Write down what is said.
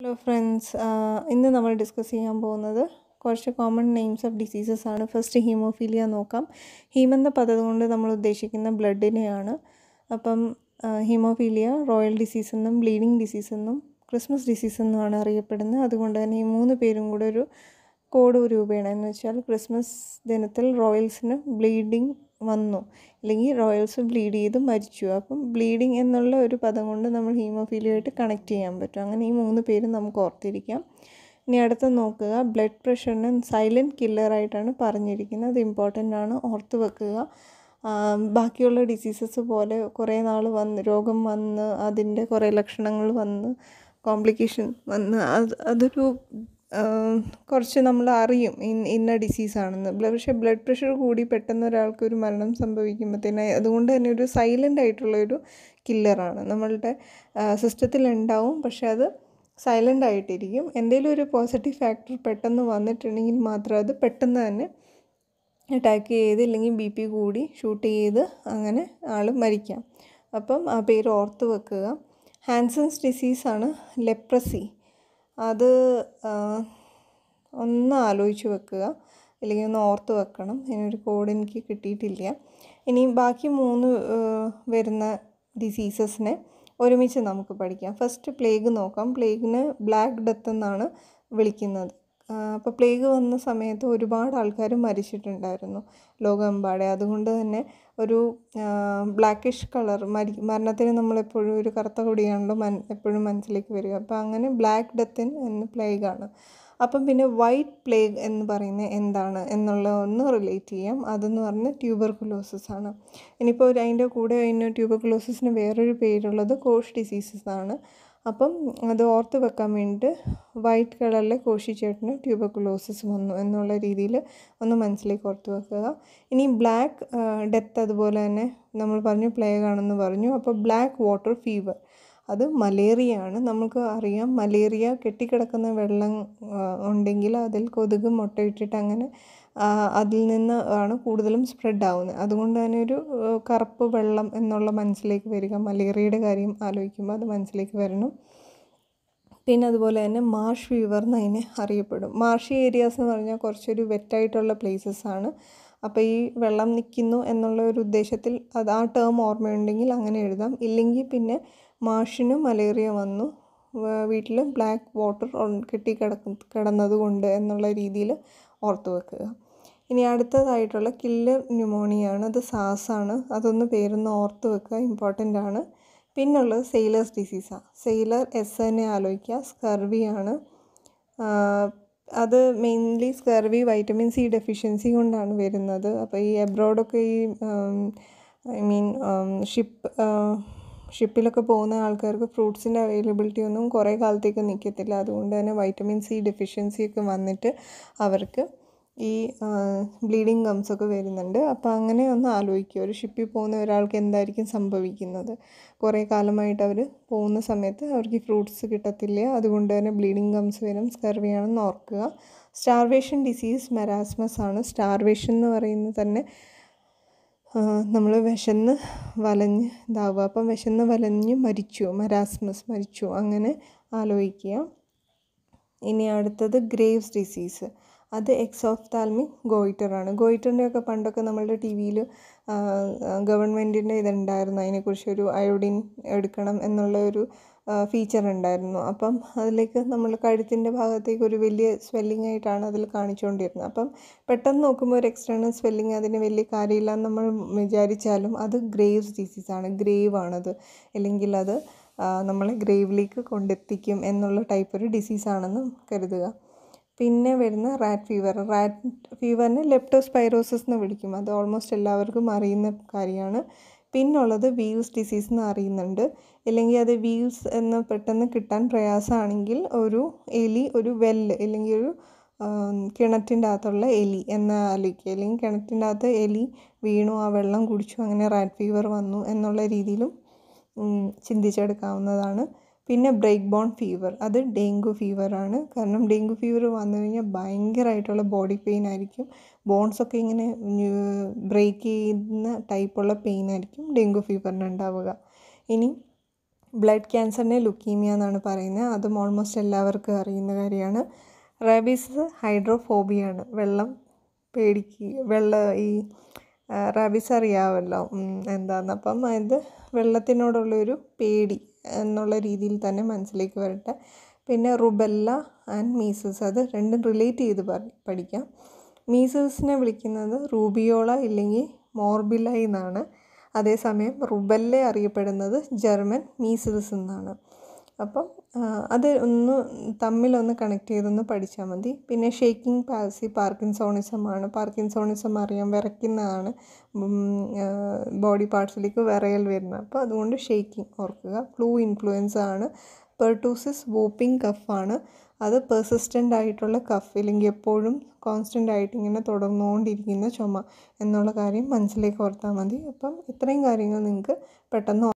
hello friends ഇന്ന് നമ്മൾ discuss ചെയ്യാൻ പോകുന്നത് കുറച്ച് കോമൺ നെയിംസ് ഓഫ് ഡിസീസസ് ആണ് ഫസ്റ്റ് ഹീമോഫീലിയ നോക്കാം ഹീമെന്ന പദം കൊണ്ട് നമ്മൾ ഉദ്ദേശിക്കുന്ന ബ്ലഡിനെയാണ് അപ്പം ഹീമോഫീലിയ റോയൽ ഡിസീസ് എന്നും ബ്ലീഡിങ് ഡിസീസ് എന്നും ക്രിസ്മസ് ഡിസീസ് എന്നുമാണ് അറിയപ്പെടുന്നത് അതുകൊണ്ട് തന്നെ ഈ മൂന്ന് പേരും കൂടെ ഒരു കോഡ് രൂപേണ എന്ന് വെച്ചാൽ ക്രിസ്മസ് ദിനത്തിൽ റോയൽസിന് ബ്ലീഡിങ് വന്നു അല്ലെങ്കിൽ റോയൽസ് ബ്ലീഡ് ചെയ്ത് മരിച്ചു അപ്പം ബ്ലീഡിങ് എന്നുള്ള ഒരു പദം കൊണ്ട് നമ്മൾ ഹീമോഫീലിയയായിട്ട് കണക്ട് ചെയ്യാൻ പറ്റും അങ്ങനെ ഈ മൂന്ന് പേരും നമുക്ക് ഓർത്തിരിക്കാം ഇനി അടുത്ത നോക്കുക ബ്ലഡ് പ്രഷറിന് സൈലൻറ്റ് കില്ലറായിട്ടാണ് പറഞ്ഞിരിക്കുന്നത് അത് ഇമ്പോർട്ടൻ്റ് ആണ് ഓർത്ത് വെക്കുക ബാക്കിയുള്ള ഡിസീസസ് പോലെ കുറേ നാൾ വന്ന് രോഗം വന്ന് അതിൻ്റെ കുറേ ലക്ഷണങ്ങൾ വന്ന് കോംപ്ലിക്കേഷൻ വന്ന് അത് അതൊരു കുറച്ച് നമ്മൾ അറിയും ഇന്ന ഡിസീസാണെന്ന് പക്ഷെ ബ്ലഡ് പ്രഷർ കൂടി പെട്ടെന്ന് ഒരാൾക്ക് ഒരു മരണം സംഭവിക്കുമ്പോഴത്തേന് അതുകൊണ്ട് തന്നെ ഒരു സൈലൻ്റ് ആയിട്ടുള്ളൊരു കില്ലറാണ് നമ്മളുടെ സിസ്റ്റത്തിലുണ്ടാവും പക്ഷേ അത് സൈലൻ്റ് ആയിട്ടിരിക്കും എന്തെങ്കിലും ഒരു പോസിറ്റീവ് ഫാക്ടർ പെട്ടെന്ന് വന്നിട്ടുണ്ടെങ്കിൽ മാത്രം അത് പെട്ടെന്ന് തന്നെ അറ്റാക്ക് ചെയ്ത് അല്ലെങ്കിൽ ബി പി കൂടി ഷൂട്ട് ചെയ്ത് അങ്ങനെ ആൾ മരിക്കാം അപ്പം ആ പേര് ഓർത്ത് വെക്കുക ഹാൻസൺസ് ഡിസീസാണ് ലെപ്രസി അത് ഒന്ന് ആലോചിച്ച് വെക്കുക അല്ലെങ്കിൽ ഒന്ന് ഓർത്ത് വെക്കണം ഇതിനൊരു കോഡ് എനിക്ക് കിട്ടിയിട്ടില്ല ഇനി ബാക്കി മൂന്ന് വരുന്ന ഡിസീസസിനെ ഒരുമിച്ച് നമുക്ക് പഠിക്കാം ഫസ്റ്റ് പ്ലേഗ് നോക്കാം പ്ലേഗിന് ബ്ലാക്ക് ഡെത്ത് എന്നാണ് വിളിക്കുന്നത് അപ്പോൾ പ്ലേഗ് വന്ന സമയത്ത് ഒരുപാട് ആൾക്കാർ മരിച്ചിട്ടുണ്ടായിരുന്നു ലോകമെമ്പാടെ അതുകൊണ്ട് തന്നെ ഒരു ബ്ലാക്കിഷ് കളർ മരി മരണത്തിന് നമ്മളെപ്പോഴും ഒരു കറുത്ത കൊടിയാണല്ലോ മൻ എപ്പോഴും മനസ്സിലേക്ക് വരിക അപ്പോൾ അങ്ങനെ ബ്ലാക്ക് ഡെത്തിൻ എന്ന പ്ലേഗ് ആണ് അപ്പം പിന്നെ വൈറ്റ് പ്ലേഗ് എന്ന് പറയുന്നത് എന്താണ് എന്നുള്ള ഒന്ന് റിലേറ്റ് ചെയ്യാം അതെന്ന് പറഞ്ഞാൽ ട്യൂബർകുലോസിസ് ആണ് ഇനിയിപ്പോൾ അതിൻ്റെ കൂടെ അതിന് ട്യൂബർകുലോസിസിന് വേറൊരു പേരുള്ളത് കോഷ് ഡിസീസസ് ആണ് അപ്പം അത് ഓർത്ത് വെക്കാൻ വേണ്ടിയിട്ട് വൈറ്റ് കളറിൽ കോശിച്ചേട്ടന് ട്യൂബർക്കുലോസിസ് വന്നു എന്നുള്ള രീതിയിൽ ഒന്ന് മനസ്സിലേക്ക് ഓർത്ത് വെക്കുക ഇനി ബ്ലാക്ക് ഡെത്ത് അതുപോലെ തന്നെ നമ്മൾ പറഞ്ഞു പ്ലേഗ് ആണെന്ന് പറഞ്ഞു അപ്പോൾ ബ്ലാക്ക് വാട്ടർ ഫീവർ അത് മലേറിയ ആണ് നമുക്ക് അറിയാം മലേറിയ കെട്ടിക്കിടക്കുന്ന വെള്ളം ഉണ്ടെങ്കിൽ അതിൽ കൊതുക് മുട്ടയിട്ടിട്ട് അങ്ങനെ അതിൽ നിന്ന് ആണ് കൂടുതലും സ്പ്രെഡ് ആവുന്നത് അതുകൊണ്ട് തന്നെ ഒരു കറുപ്പ് വെള്ളം എന്നുള്ള മനസ്സിലേക്ക് വരിക മലേറിയയുടെ കാര്യം ആലോചിക്കുമ്പോൾ അത് മനസ്സിലേക്ക് വരണം പിന്നെ അതുപോലെ തന്നെ മാഷ് ഫീവർ എന്ന് അതിനെ അറിയപ്പെടും മാർഷ് ഏരിയാസ് എന്ന് പറഞ്ഞാൽ കുറച്ചൊരു വെറ്റായിട്ടുള്ള പ്ലേസസ് ആണ് അപ്പോൾ ഈ വെള്ളം നിൽക്കുന്നു എന്നുള്ള ഒരു ഉദ്ദേശത്തിൽ അത് ആ ടേം ഓർമ്മയുണ്ടെങ്കിൽ അങ്ങനെ എഴുതാം ഇല്ലെങ്കിൽ പിന്നെ മാഷിന് മലേറിയ വന്നു വീട്ടിൽ ബ്ലാക്ക് വാട്ടർ കെട്ടി കിടക്കും കിടന്നതുകൊണ്ട് എന്നുള്ള രീതിയിൽ ഓർത്ത് വെക്കുക ഇനി അടുത്തതായിട്ടുള്ള കില്ലർ ന്യൂമോണിയ ആണ് അത് സാസ് ആണ് അതൊന്ന് പേരൊന്ന് ഓർത്ത് വെക്കുക ഇമ്പോർട്ടൻ്റ് ആണ് പിന്നുള്ളത് സെയിലേഴ്സ് ഡിസീസാണ് സെയിലർ എസ് എന്നെ ആലോചിക്കുക ആണ് അത് mainly scurvy vitamin C deficiency കൊണ്ടാണ് വരുന്നത് അപ്പോൾ ഈ എബ്രോഡൊക്കെ ഈ ഐ മീൻ ഷിപ്പ് ഷിപ്പിലൊക്കെ പോകുന്ന ആൾക്കാർക്ക് ഫ്രൂട്ട്സിൻ്റെ അവൈലബിലിറ്റി ഒന്നും കുറേ കാലത്തേക്ക് നിൽക്കത്തില്ല അതുകൊണ്ട് തന്നെ വൈറ്റമിൻ സി ഡെഫിഷ്യൻസിയൊക്കെ വന്നിട്ട് അവർക്ക് ഈ ബ്ലീഡിങ് ഗംസ് ഒക്കെ വരുന്നുണ്ട് അപ്പോൾ അങ്ങനെ ഒന്ന് ആലോചിക്കുക ഒരു ഷിപ്പിൽ പോകുന്ന ഒരാൾക്ക് എന്തായിരിക്കും സംഭവിക്കുന്നത് കുറേ കാലമായിട്ട് അവർ പോകുന്ന സമയത്ത് അവർക്ക് ഫ്രൂട്ട്സ് കിട്ടത്തില്ല അതുകൊണ്ട് തന്നെ ബ്ലീഡിങ് ഗംസ് വരും സ്കർവിയാണെന്ന് ഓർക്കുക സ്റ്റാർവേഷൻ ഡിസീസ് മെരാസ്മസ് ആണ് സ്റ്റാർവേഷൻ എന്ന് പറയുന്നത് തന്നെ നമ്മൾ വിശന്ന് വലഞ്ഞ് ഇതാവുക അപ്പം വിശന്ന് വലഞ്ഞ് മരിച്ചു മരാസ്മസ് മരിച്ചു അങ്ങനെ ആലോചിക്കുക ഇനി അടുത്തത് ഗ്രേവ്സ് ഡിസീസ് അത് എക്സോഫ്താൽമിക് ഗോയിറ്ററാണ് ഗോയിറ്ററിൻ്റെയൊക്കെ പണ്ടൊക്കെ നമ്മളുടെ ടി വിയിൽ ഗവൺമെൻറ്റിൻ്റെ ഇതുണ്ടായിരുന്നു അതിനെക്കുറിച്ചൊരു അയോഡിൻ എടുക്കണം എന്നുള്ള ഒരു ഫീച്ചർ ഉണ്ടായിരുന്നു അപ്പം അതിലേക്ക് നമ്മൾ കഴുത്തിൻ്റെ ഭാഗത്തേക്ക് ഒരു വലിയ സ്വെല്ലിംഗ് ആയിട്ടാണ് അതിൽ കാണിച്ചുകൊണ്ടിരുന്നത് അപ്പം പെട്ടെന്ന് നോക്കുമ്പോൾ ഒരു എക്സ്റ്റേണൽ സ്വെല്ലിംഗ് അതിന് വലിയ കാര്യമില്ല എന്ന് നമ്മൾ വിചാരിച്ചാലും അത് ഗ്രേവ്സ് ആണ് ഗ്രേവ് ആണത് അല്ലെങ്കിൽ അത് നമ്മളെ ഗ്രേവിലേക്ക് കൊണ്ടെത്തിക്കും എന്നുള്ള ടൈപ്പ് ഒരു ഡിസീസാണെന്ന് കരുതുക പിന്നെ വരുന്ന റാറ്റ് ഫീവർ റാറ്റ് ഫീവറിനെ ലെപ്റ്റോസ്പൈറോസിസ് എന്ന് വിളിക്കും അത് ഓൾമോസ്റ്റ് എല്ലാവർക്കും അറിയുന്ന കാര്യമാണ് പിന്നുള്ളത് വീൽസ് ഡിസീസ് എന്ന് അറിയുന്നുണ്ട് ഇല്ലെങ്കിൽ അത് വീൽസ് എന്ന് പെട്ടെന്ന് കിട്ടാൻ പ്രയാസമാണെങ്കിൽ ഒരു എലി ഒരു വെല്ല് അല്ലെങ്കിൽ ഒരു കിണറ്റിൻ്റെ അകത്തുള്ള എലി എന്ന ആലോചിക്കുക അല്ലെങ്കിൽ കിണറ്റിൻ്റെ അകത്ത് എലി വീണു ആ വെള്ളം കുടിച്ചു അങ്ങനെ റാറ്റ് ഫീവർ വന്നു എന്നുള്ള രീതിയിലും ചിന്തിച്ചെടുക്കാവുന്നതാണ് പിന്നെ ബ്രേക്ക് ബോൺ ഫീവർ അത് ഡെങ്കു ഫീവറാണ് കാരണം ഡെങ്കു ഫീവർ വന്നു കഴിഞ്ഞാൽ ഭയങ്കരമായിട്ടുള്ള ബോഡി പെയിൻ ആയിരിക്കും ബോൺസൊക്കെ ഇങ്ങനെ ബ്രേക്ക് ചെയ്യുന്ന ടൈപ്പുള്ള പെയിൻ ആയിരിക്കും ഡെങ്കു ഫീവറിന് ഉണ്ടാവുക ഇനി ബ്ലഡ് ക്യാൻസറിനെ ലുക്കീമിയ എന്നാണ് പറയുന്നത് അതും ഓൾമോസ്റ്റ് എല്ലാവർക്കും അറിയുന്ന കാര്യമാണ് റാബീസ് ഹൈഡ്രോഫോബിയാണ് വെള്ളം പേടിക്കുക വെള്ളം ഈ റബീസ് അറിയാമല്ലോ എന്താന്ന് അപ്പം ഇത് വെള്ളത്തിനോടുള്ളൊരു പേടി എന്നുള്ള രീതിയിൽ തന്നെ മനസ്സിലേക്ക് വരട്ടെ പിന്നെ റുബെല്ല ആൻഡ് മീസസ് അത് രണ്ടും റിലേറ്റ് ചെയ്ത് പഠിക്കാം മീസസിനെ വിളിക്കുന്നത് റൂബിയോള ഇല്ലെങ്കിൽ മോർബില എന്നാണ് അതേസമയം റുബെല്ല അറിയപ്പെടുന്നത് ജർമ്മൻ മീസസ് എന്നാണ് അപ്പം അത് ഒന്ന് തമ്മിലൊന്ന് കണക്ട് ചെയ്തൊന്ന് പഠിച്ചാൽ മതി പിന്നെ ഷേക്കിംഗ് പാൽസി പാർക്കിൻസോണിസമാണ് പാർക്കിൻസോണിസം അറിയാം വിറയ്ക്കുന്നതാണ് ബോഡി പാർട്സിലേക്ക് വിറയൽ വരുന്നത് അപ്പോൾ അതുകൊണ്ട് ഷേക്കിംഗ് ഓർക്കുക ഫ്ലൂ ഇൻഫ്ലുവൻസ് ആണ് പെർട്ടൂസിസ് വോപ്പിംഗ് കഫാണ് അത് പെർസിസ്റ്റൻ്റ് ആയിട്ടുള്ള കഫ് ഇല്ലെങ്കിൽ എപ്പോഴും കോൺസ്റ്റൻ്റ് ആയിട്ട് ഇങ്ങനെ തുടർന്നുകൊണ്ടിരിക്കുന്ന ചുമ എന്നുള്ള കാര്യം മനസ്സിലേക്ക് ഓർത്താൽ മതി അപ്പം ഇത്രയും കാര്യങ്ങൾ നിങ്ങൾക്ക് പെട്ടെന്ന്